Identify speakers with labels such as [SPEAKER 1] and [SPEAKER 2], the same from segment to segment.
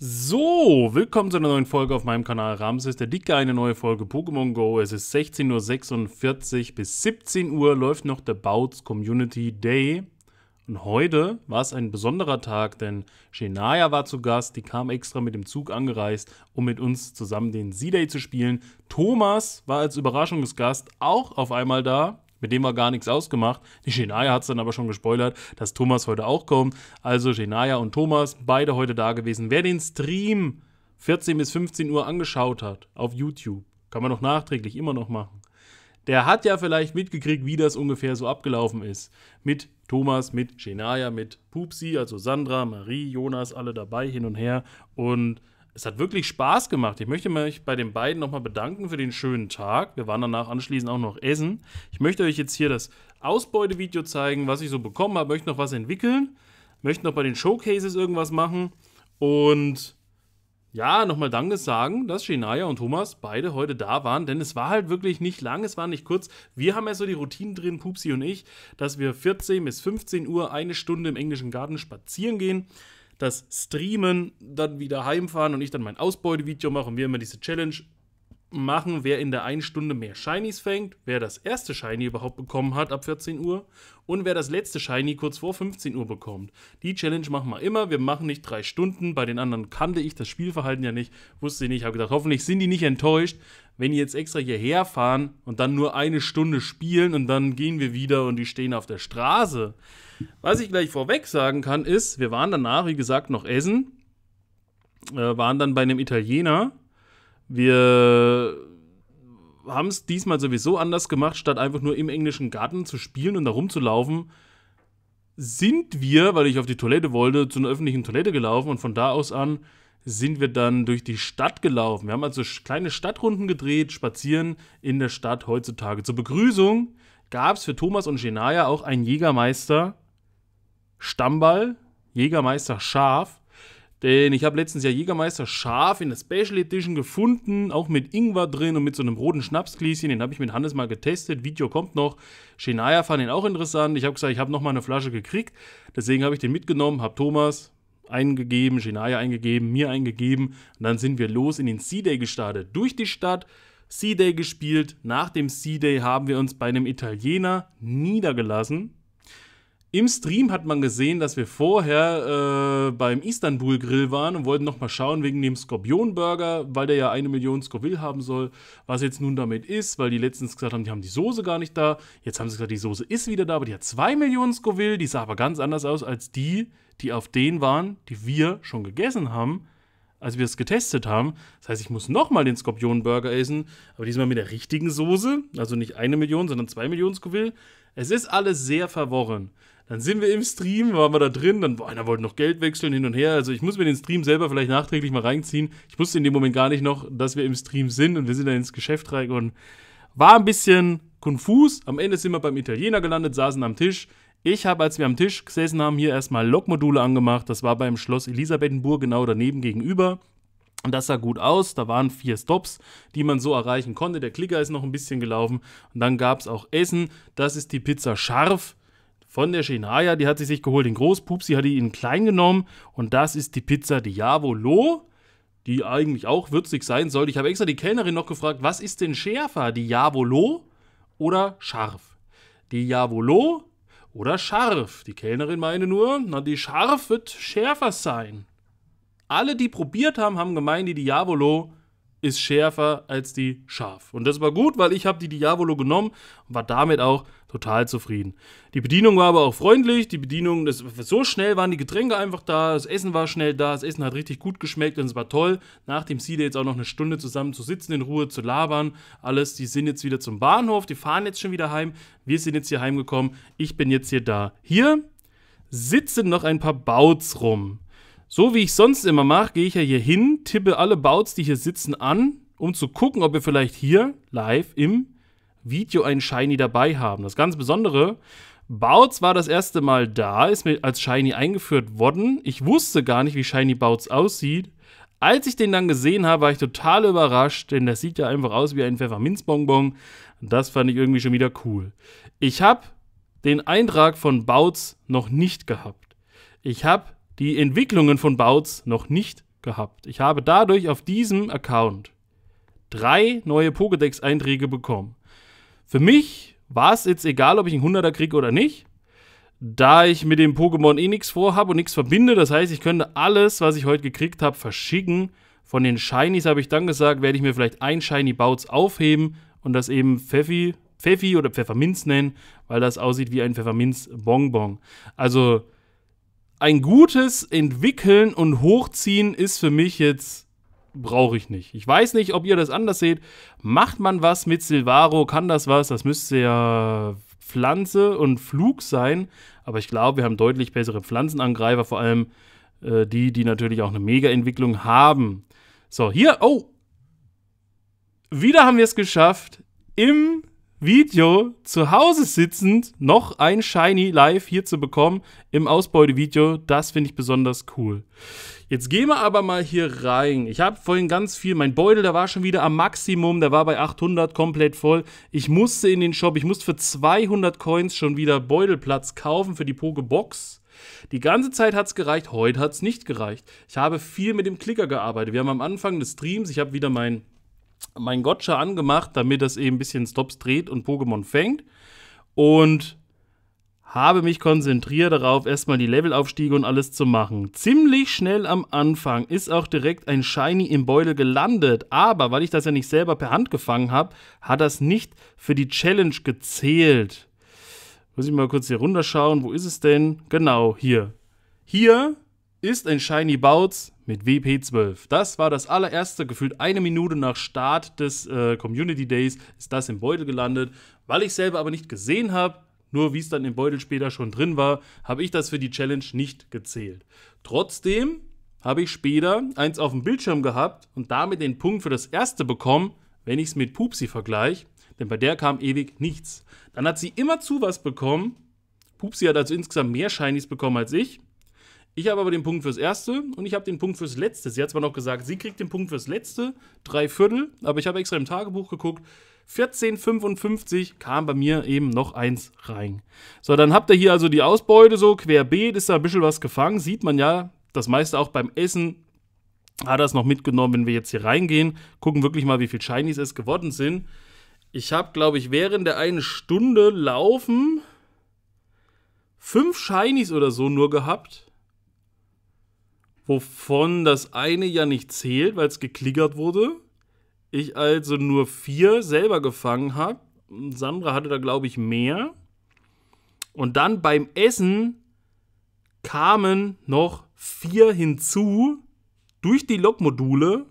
[SPEAKER 1] So, willkommen zu einer neuen Folge auf meinem Kanal Ramses, der Dicke, eine neue Folge Pokémon Go. Es ist 16.46 Uhr bis 17 Uhr läuft noch der Bouts Community Day. Und heute war es ein besonderer Tag, denn Shenaya war zu Gast, die kam extra mit dem Zug angereist, um mit uns zusammen den Z-Day zu spielen. Thomas war als Überraschungsgast auch auf einmal da. Mit dem war gar nichts ausgemacht. Die Genaya hat es dann aber schon gespoilert, dass Thomas heute auch kommt. Also Genaya und Thomas, beide heute da gewesen. Wer den Stream 14 bis 15 Uhr angeschaut hat auf YouTube, kann man noch nachträglich immer noch machen. Der hat ja vielleicht mitgekriegt, wie das ungefähr so abgelaufen ist. Mit Thomas, mit Genaya, mit Pupsi, also Sandra, Marie, Jonas, alle dabei hin und her. Und es hat wirklich Spaß gemacht. Ich möchte mich bei den beiden nochmal bedanken für den schönen Tag. Wir waren danach anschließend auch noch essen. Ich möchte euch jetzt hier das Ausbeutevideo zeigen, was ich so bekommen habe. Möchte noch was entwickeln. Möchte noch bei den Showcases irgendwas machen. Und ja, nochmal Danke sagen, dass Shinaya und Thomas beide heute da waren, denn es war halt wirklich nicht lang, es war nicht kurz. Wir haben ja so die Routine drin, Pupsi und ich, dass wir 14 bis 15 Uhr eine Stunde im englischen Garten spazieren gehen das Streamen, dann wieder heimfahren und ich dann mein Ausbeutevideo mache und wir immer diese Challenge machen, wer in der einen Stunde mehr Shinies fängt, wer das erste Shiny überhaupt bekommen hat ab 14 Uhr und wer das letzte Shiny kurz vor 15 Uhr bekommt. Die Challenge machen wir immer. Wir machen nicht drei Stunden. Bei den anderen kannte ich das Spielverhalten ja nicht, wusste ich nicht. Habe gedacht, hoffentlich sind die nicht enttäuscht, wenn die jetzt extra hierher fahren und dann nur eine Stunde spielen und dann gehen wir wieder und die stehen auf der Straße. Was ich gleich vorweg sagen kann, ist, wir waren danach, wie gesagt, noch essen, äh, waren dann bei einem Italiener wir haben es diesmal sowieso anders gemacht, statt einfach nur im englischen Garten zu spielen und da rumzulaufen, sind wir, weil ich auf die Toilette wollte, zu einer öffentlichen Toilette gelaufen und von da aus an sind wir dann durch die Stadt gelaufen. Wir haben also kleine Stadtrunden gedreht, spazieren in der Stadt heutzutage. Zur Begrüßung gab es für Thomas und Genaya auch einen Jägermeister Stammball, Jägermeister Schaf denn ich habe letztens ja Jägermeister scharf in der Special Edition gefunden, auch mit Ingwer drin und mit so einem roten Schnapsgläschen. Den habe ich mit Hannes mal getestet. Video kommt noch. Shania fand ihn auch interessant. Ich habe gesagt, ich habe nochmal eine Flasche gekriegt. Deswegen habe ich den mitgenommen, habe Thomas eingegeben, Shania eingegeben, mir eingegeben. Und dann sind wir los in den Sea Day gestartet. Durch die Stadt. Sea Day gespielt. Nach dem Sea Day haben wir uns bei einem Italiener niedergelassen im Stream hat man gesehen, dass wir vorher äh, beim Istanbul Grill waren und wollten nochmal schauen wegen dem Skorpion Burger, weil der ja eine Million Scoville haben soll, was jetzt nun damit ist, weil die letztens gesagt haben, die haben die Soße gar nicht da. Jetzt haben sie gesagt, die Soße ist wieder da, aber die hat zwei Millionen Scoville. Die sah aber ganz anders aus als die, die auf denen waren, die wir schon gegessen haben, als wir es getestet haben. Das heißt, ich muss nochmal den Skorpion Burger essen, aber diesmal mit der richtigen Soße, also nicht eine Million, sondern zwei Millionen Scoville. Es ist alles sehr verworren. Dann sind wir im Stream, waren wir da drin, dann boah, einer wollte noch Geld wechseln hin und her. Also ich muss mir den Stream selber vielleicht nachträglich mal reinziehen. Ich wusste in dem Moment gar nicht noch, dass wir im Stream sind und wir sind dann ins Geschäft rein und war ein bisschen konfus. Am Ende sind wir beim Italiener gelandet, saßen am Tisch. Ich habe, als wir am Tisch gesessen haben, hier erstmal Lokmodule angemacht. Das war beim Schloss Elisabethenburg genau daneben gegenüber. Und das sah gut aus. Da waren vier Stops, die man so erreichen konnte. Der Klicker ist noch ein bisschen gelaufen. Und dann gab es auch Essen. Das ist die Pizza scharf von der Shinaya, die hat sie sich geholt in Großpups, sie hat in klein genommen und das ist die Pizza Diavolo, die eigentlich auch würzig sein sollte. Ich habe extra die Kellnerin noch gefragt, was ist denn schärfer, Diavolo oder scharf? Diavolo oder scharf? Die Kellnerin meine nur, na die scharf wird schärfer sein. Alle, die probiert haben, haben gemeint, die Diavolo ist schärfer als die scharf. Und das war gut, weil ich habe die Diavolo genommen und war damit auch total zufrieden. Die Bedienung war aber auch freundlich, die Bedienung, das, so schnell waren die Getränke einfach da, das Essen war schnell da, das Essen hat richtig gut geschmeckt und es war toll, nach dem Side jetzt auch noch eine Stunde zusammen zu sitzen, in Ruhe zu labern, alles, die sind jetzt wieder zum Bahnhof, die fahren jetzt schon wieder heim, wir sind jetzt hier heimgekommen, ich bin jetzt hier da. Hier sitzen noch ein paar Bouts rum. So wie ich sonst immer mache, gehe ich ja hier hin, tippe alle Bouts, die hier sitzen, an, um zu gucken, ob wir vielleicht hier live im Video einen Shiny dabei haben. Das ganz Besondere, Bouts war das erste Mal da, ist mir als Shiny eingeführt worden. Ich wusste gar nicht, wie Shiny Bouts aussieht. Als ich den dann gesehen habe, war ich total überrascht, denn das sieht ja einfach aus wie ein Pfefferminzbonbon. Das fand ich irgendwie schon wieder cool. Ich habe den Eintrag von Bouts noch nicht gehabt. Ich habe die Entwicklungen von Bouts noch nicht gehabt. Ich habe dadurch auf diesem Account drei neue Pokédex-Einträge bekommen. Für mich war es jetzt egal, ob ich einen 100er kriege oder nicht, da ich mit dem Pokémon eh nichts vorhabe und nichts verbinde. Das heißt, ich könnte alles, was ich heute gekriegt habe, verschicken. Von den Shinies habe ich dann gesagt, werde ich mir vielleicht ein Shiny Bouts aufheben und das eben Pfeffi, Pfeffi oder Pfefferminz nennen, weil das aussieht wie ein Pfefferminz-Bonbon. Also ein gutes Entwickeln und Hochziehen ist für mich jetzt brauche ich nicht. Ich weiß nicht, ob ihr das anders seht. Macht man was mit Silvaro, kann das was? Das müsste ja Pflanze und Flug sein. Aber ich glaube, wir haben deutlich bessere Pflanzenangreifer, vor allem äh, die, die natürlich auch eine Mega-Entwicklung haben. So, hier, oh! Wieder haben wir es geschafft, im Video zu Hause sitzend noch ein Shiny live hier zu bekommen im Ausbeutevideo, das finde ich besonders cool. Jetzt gehen wir aber mal hier rein. Ich habe vorhin ganz viel, mein Beutel, der war schon wieder am Maximum, der war bei 800 komplett voll. Ich musste in den Shop, ich musste für 200 Coins schon wieder Beutelplatz kaufen für die Pokebox. Die ganze Zeit hat es gereicht, heute hat es nicht gereicht. Ich habe viel mit dem Klicker gearbeitet. Wir haben am Anfang des Streams, ich habe wieder mein mein Gotcha angemacht, damit das eben ein bisschen Stops dreht und Pokémon fängt. Und habe mich konzentriert darauf, erstmal die Levelaufstiege und alles zu machen. Ziemlich schnell am Anfang ist auch direkt ein Shiny im Beutel gelandet, aber weil ich das ja nicht selber per Hand gefangen habe, hat das nicht für die Challenge gezählt. Muss ich mal kurz hier runterschauen, wo ist es denn? Genau, hier. Hier ist ein Shiny Bouts mit WP12. Das war das allererste, gefühlt eine Minute nach Start des äh, Community Days ist das im Beutel gelandet. Weil ich selber aber nicht gesehen habe, nur wie es dann im Beutel später schon drin war, habe ich das für die Challenge nicht gezählt. Trotzdem habe ich später eins auf dem Bildschirm gehabt und damit den Punkt für das erste bekommen, wenn ich es mit Pupsi vergleiche, denn bei der kam ewig nichts. Dann hat sie immer zu was bekommen. Pupsi hat also insgesamt mehr Shinies bekommen als ich. Ich habe aber den Punkt fürs Erste und ich habe den Punkt fürs Letzte. Sie hat zwar noch gesagt, sie kriegt den Punkt fürs Letzte, drei Viertel, aber ich habe extra im Tagebuch geguckt. 14,55 kam bei mir eben noch eins rein. So, dann habt ihr hier also die Ausbeute so querbeet, ist da ein bisschen was gefangen. Sieht man ja, das meiste auch beim Essen hat das noch mitgenommen, wenn wir jetzt hier reingehen. Gucken wirklich mal, wie viel Shinies es geworden sind. Ich habe, glaube ich, während der einen Stunde Laufen fünf Shinies oder so nur gehabt wovon das eine ja nicht zählt, weil es geklickert wurde. Ich also nur vier selber gefangen habe. Sandra hatte da, glaube ich, mehr. Und dann beim Essen kamen noch vier hinzu durch die Logmodule.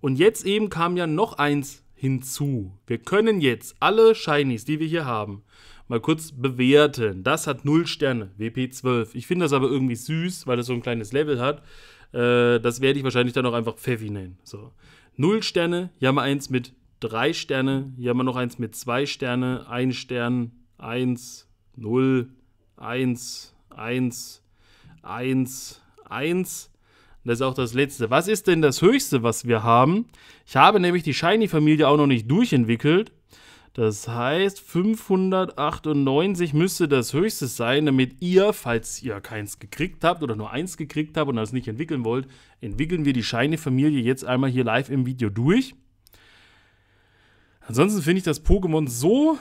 [SPEAKER 1] Und jetzt eben kam ja noch eins hinzu. Wir können jetzt alle Shinies, die wir hier haben, mal kurz bewerten. Das hat 0 Sterne, WP12. Ich finde das aber irgendwie süß, weil das so ein kleines Level hat. Äh, das werde ich wahrscheinlich dann auch einfach Pfeffi nennen. So. 0 Sterne, hier haben wir eins mit 3 Sterne, hier haben wir noch eins mit 2 Sterne, 1 Stern, 1, 0, 1, 1, 1, 1. Das ist auch das Letzte. Was ist denn das Höchste, was wir haben? Ich habe nämlich die Shiny-Familie auch noch nicht durchentwickelt. Das heißt, 598 müsste das höchste sein, damit ihr, falls ihr keins gekriegt habt oder nur eins gekriegt habt und das nicht entwickeln wollt, entwickeln wir die Scheine-Familie jetzt einmal hier live im Video durch. Ansonsten finde ich das Pokémon so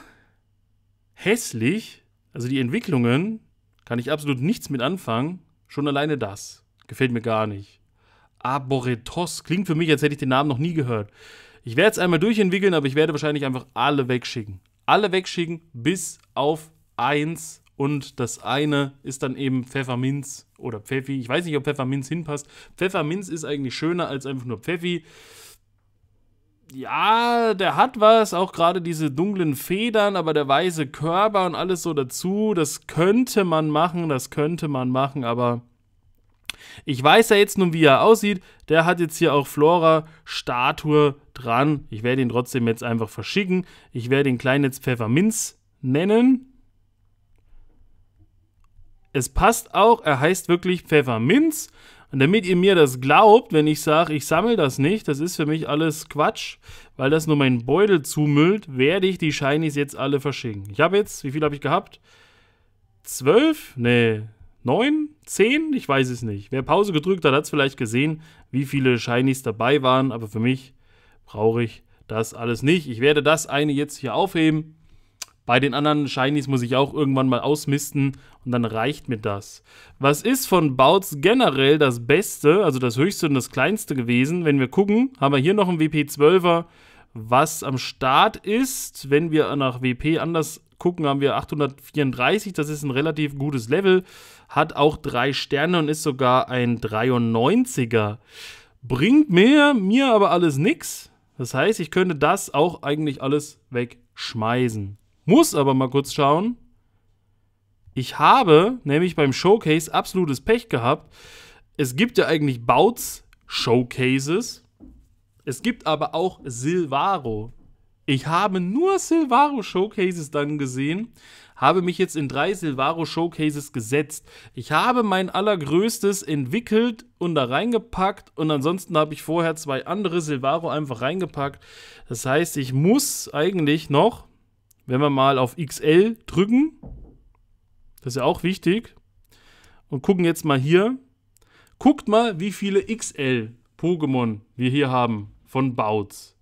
[SPEAKER 1] hässlich, also die Entwicklungen, kann ich absolut nichts mit anfangen. Schon alleine das. Gefällt mir gar nicht. Arboretos klingt für mich, als hätte ich den Namen noch nie gehört. Ich werde es einmal durchentwickeln, aber ich werde wahrscheinlich einfach alle wegschicken. Alle wegschicken bis auf eins und das eine ist dann eben Pfefferminz oder Pfeffi. Ich weiß nicht, ob Pfefferminz hinpasst. Pfefferminz ist eigentlich schöner als einfach nur Pfeffi. Ja, der hat was, auch gerade diese dunklen Federn, aber der weiße Körper und alles so dazu, das könnte man machen, das könnte man machen, aber ich weiß ja jetzt nun, wie er aussieht. Der hat jetzt hier auch Flora-Statue dran. Ich werde ihn trotzdem jetzt einfach verschicken. Ich werde ihn klein jetzt Pfefferminz nennen. Es passt auch, er heißt wirklich Pfefferminz. Und damit ihr mir das glaubt, wenn ich sage, ich sammle das nicht, das ist für mich alles Quatsch, weil das nur meinen Beutel zumüllt, werde ich die Shinies jetzt alle verschicken. Ich habe jetzt, wie viel habe ich gehabt? Zwölf? Ne, neun? 10, ich weiß es nicht. Wer Pause gedrückt hat, hat es vielleicht gesehen, wie viele Shinies dabei waren, aber für mich brauche ich das alles nicht. Ich werde das eine jetzt hier aufheben. Bei den anderen Shinies muss ich auch irgendwann mal ausmisten und dann reicht mir das. Was ist von Bouts generell das Beste, also das Höchste und das Kleinste gewesen? Wenn wir gucken, haben wir hier noch einen WP12er, was am Start ist. Wenn wir nach WP anders gucken, haben wir 834, das ist ein relativ gutes Level hat auch drei Sterne und ist sogar ein 93er. Bringt mir, mir aber alles nichts. Das heißt, ich könnte das auch eigentlich alles wegschmeißen. Muss aber mal kurz schauen. Ich habe nämlich beim Showcase absolutes Pech gehabt. Es gibt ja eigentlich Bouts Showcases. Es gibt aber auch Silvaro. Ich habe nur Silvaro Showcases dann gesehen habe mich jetzt in drei Silvaro Showcases gesetzt. Ich habe mein allergrößtes entwickelt und da reingepackt und ansonsten habe ich vorher zwei andere Silvaro einfach reingepackt. Das heißt, ich muss eigentlich noch, wenn wir mal auf XL drücken, das ist ja auch wichtig, und gucken jetzt mal hier, guckt mal, wie viele XL Pokémon wir hier haben von Bouts.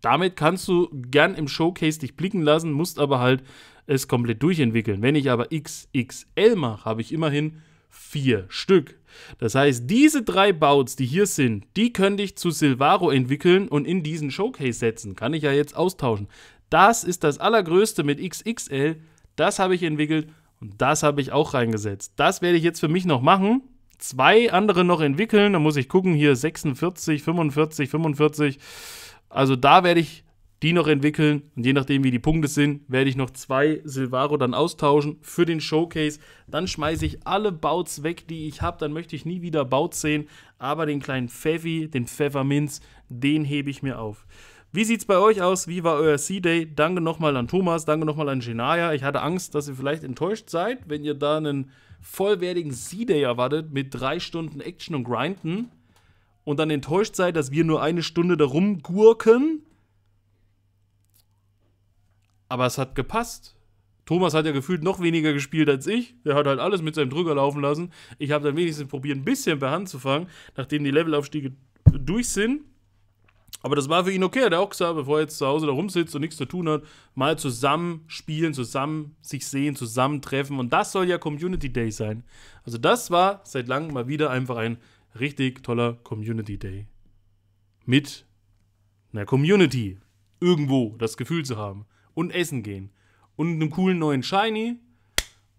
[SPEAKER 1] Damit kannst du gern im Showcase dich blicken lassen, musst aber halt es komplett durchentwickeln. Wenn ich aber XXL mache, habe ich immerhin vier Stück. Das heißt, diese drei Bouts, die hier sind, die könnte ich zu Silvaro entwickeln und in diesen Showcase setzen. Kann ich ja jetzt austauschen. Das ist das allergrößte mit XXL. Das habe ich entwickelt und das habe ich auch reingesetzt. Das werde ich jetzt für mich noch machen. Zwei andere noch entwickeln. Da muss ich gucken, hier 46, 45, 45. Also da werde ich die noch entwickeln. Und je nachdem, wie die Punkte sind, werde ich noch zwei Silvaro dann austauschen für den Showcase. Dann schmeiße ich alle Bouts weg, die ich habe. Dann möchte ich nie wieder Bouts sehen. Aber den kleinen Pfeffi, den Pfefferminz, den hebe ich mir auf. Wie sieht es bei euch aus? Wie war euer C-Day? Danke nochmal an Thomas, danke nochmal an Genaya. Ich hatte Angst, dass ihr vielleicht enttäuscht seid, wenn ihr da einen vollwertigen C-Day erwartet mit drei Stunden Action und Grinden und dann enttäuscht seid, dass wir nur eine Stunde da rumgurken aber es hat gepasst. Thomas hat ja gefühlt noch weniger gespielt als ich. Der hat halt alles mit seinem Drücker laufen lassen. Ich habe dann wenigstens probiert, ein bisschen per Hand zu fangen, nachdem die Levelaufstiege durch sind. Aber das war für ihn okay. Der hat auch gesagt, bevor er jetzt zu Hause da rumsitzt und nichts zu tun hat, mal zusammen spielen, zusammen sich sehen, zusammen treffen. Und das soll ja Community Day sein. Also, das war seit langem mal wieder einfach ein richtig toller Community Day. Mit einer Community irgendwo das Gefühl zu haben und essen gehen. Und einem coolen neuen Shiny.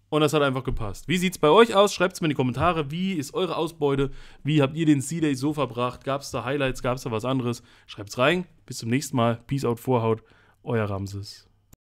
[SPEAKER 1] Und das hat einfach gepasst. Wie sieht's bei euch aus? Schreibt's mir in die Kommentare. Wie ist eure Ausbeute? Wie habt ihr den C-Day so verbracht? Gab's da Highlights? Gab's da was anderes? Schreibt's rein. Bis zum nächsten Mal. Peace out, Vorhaut. Euer Ramses.